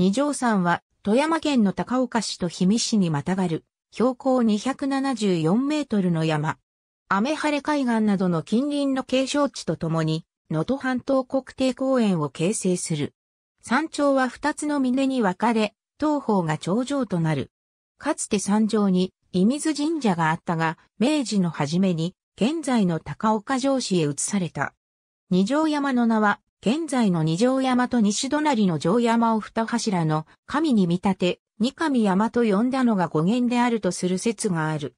二条山は富山県の高岡市と氷見市にまたがる標高274メートルの山。雨晴れ海岸などの近隣の景勝地とともに、能登半島国定公園を形成する。山頂は二つの峰に分かれ、東方が頂上となる。かつて山上に伊水神社があったが、明治の初めに現在の高岡城市へ移された。二条山の名は、現在の二条山と西隣の城山を二柱の神に見立て、二神山と呼んだのが語源であるとする説がある。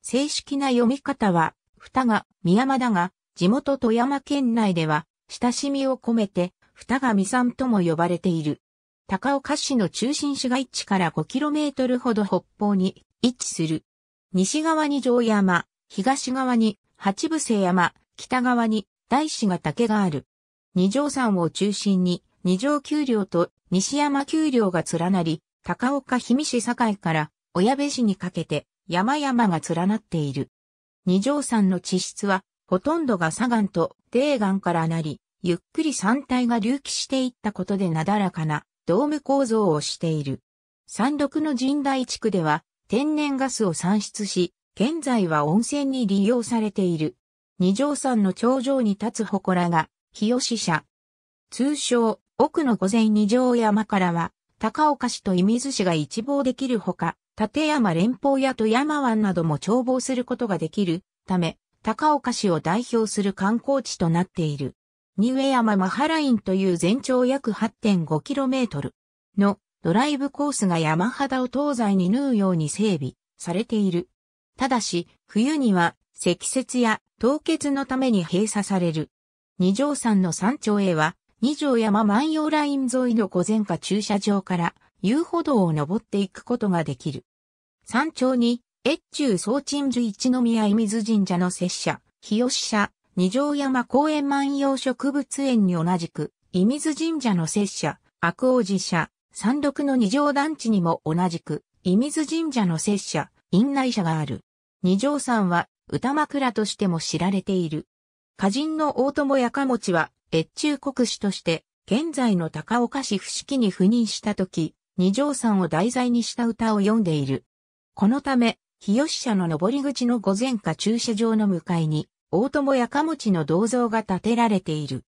正式な読み方は、二が、三山だが、地元富山県内では、親しみを込めて、二が三山とも呼ばれている。高岡市の中心市街地から 5km ほど北方に位置する。西側に城山、東側に八伏山、北側に大師が竹がある。二条山を中心に、二条丘陵と西山丘陵が連なり、高岡氷見市境から小矢部市にかけて山々が連なっている。二条山の地質は、ほとんどが砂岩と低岩からなり、ゆっくり山体が隆起していったことでなだらかなドーム構造をしている。山麓の神代地区では天然ガスを産出し、現在は温泉に利用されている。二条山の頂上に立つ祠が、日吉社。通称、奥の御前二条山からは、高岡市と射水市が一望できるほか、立山連峰や富山湾なども眺望することができるため、高岡市を代表する観光地となっている。ニ上山マハラインという全長約 8.5km のドライブコースが山肌を東西に縫うように整備されている。ただし、冬には積雪や凍結のために閉鎖される。二条山の山頂へは、二条山万葉ライン沿いの午前下駐車場から遊歩道を登っていくことができる。山頂に、越中総鎮守一宮伊水神社の拙者、日吉社、二条山公園万葉植物園に同じく、伊水神社の拙者、悪王寺社、山麓の二条団地にも同じく、伊水神社の拙者、院内社がある。二条山は歌枕としても知られている。歌人の大友やかもちは、越中国史として、現在の高岡市伏木に赴任した時、二条山を題材にした歌を読んでいる。このため、日吉社の上り口の御前下駐車場の向かいに、大友やかもちの銅像が建てられている。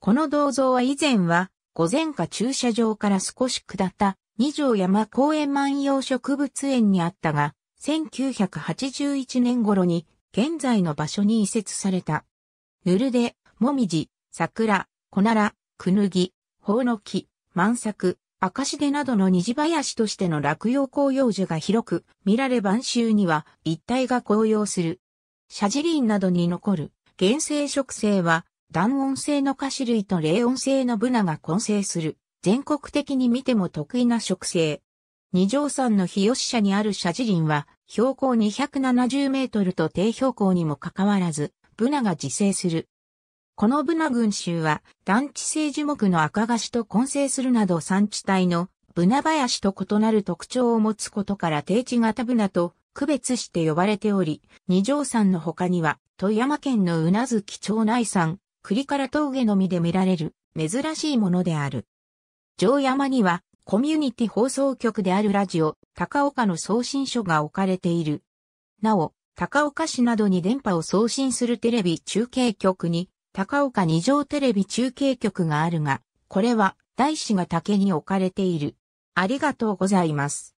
この銅像は以前は、御前下駐車場から少し下った二条山公園万葉植物園にあったが、1981年頃に現在の場所に移設された。ヌルで、もみじ、桜、コナラ、クヌギ、ホウノキ、万作、赤しでなどの虹林としての落葉紅葉樹が広く、見られ晩秋には一帯が紅葉する。シャジリンなどに残る原生植生は、弾音性の菓子類と冷音性のブナが混成する、全国的に見ても得意な植生。二条山の日吉社にあるシャジリンは、標高270メートルと低標高にもかかわらず、ブナが自生する。このブナ群衆は、団地性樹木の赤菓子と混成するなど産地帯のブナ林と異なる特徴を持つことから低地型ブナと区別して呼ばれており、二条山の他には、富山県の宇奈月町内山、栗から峠の実で見られる、珍しいものである。城山には、コミュニティ放送局であるラジオ、高岡の送信所が置かれている。なお、高岡市などに電波を送信するテレビ中継局に、高岡二条テレビ中継局があるが、これは、大師が竹に置かれている。ありがとうございます。